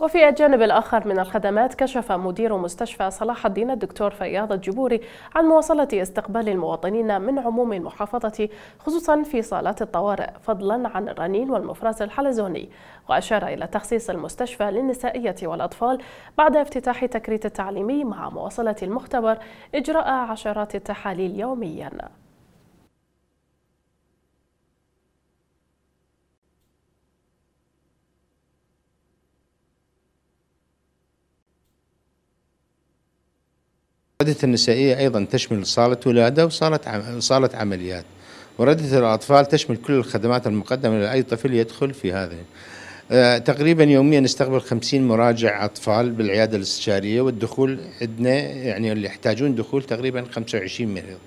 وفي الجانب الآخر من الخدمات كشف مدير مستشفى صلاح الدين الدكتور فياض الجبوري عن مواصلة استقبال المواطنين من عموم المحافظة خصوصا في صالات الطوارئ فضلا عن الرنين والمفرز الحلزوني وأشار إلى تخصيص المستشفى للنسائية والأطفال بعد افتتاح تكريت التعليمي مع مواصلة المختبر إجراء عشرات التحاليل يومياً الوردة النسائية أيضا تشمل صالة ولادة وصالة صالة عمليات وردة الأطفال تشمل كل الخدمات المقدمة لأي طفل يدخل في هذه آه، تقريبا يوميا نستقبل 50 مراجع أطفال بالعيادة الاستشارية والدخول عندنا يعني اللي يحتاجون دخول تقريبا 25 مريض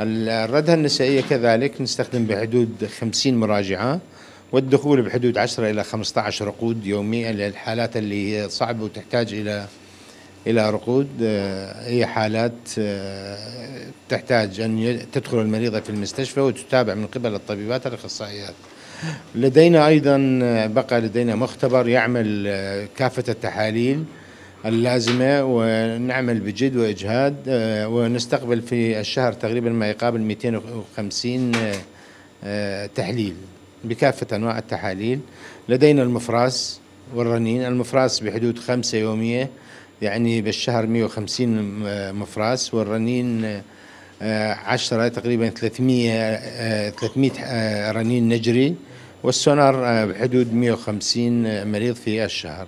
الردة النسائية كذلك نستخدم بحدود 50 مراجعة والدخول بحدود 10 إلى 15 رقود يوميا للحالات اللي صعبة وتحتاج إلى الى رقود آه، هي حالات آه، تحتاج ان تدخل المريضه في المستشفى وتتابع من قبل الطبيبات الاخصائيات. لدينا ايضا آه، بقى لدينا مختبر يعمل كافه التحاليل اللازمه ونعمل بجد واجهاد ونستقبل في الشهر تقريبا ما يقابل 250 تحليل بكافه انواع التحاليل. لدينا المفراس والرنين، المفراس بحدود خمسه يوميه يعني بالشهر 150 مفراس والرنين 10 آه، تقريبا 300 300 آه، آه، رنين نجري والسونار بحدود 150 مريض في الشهر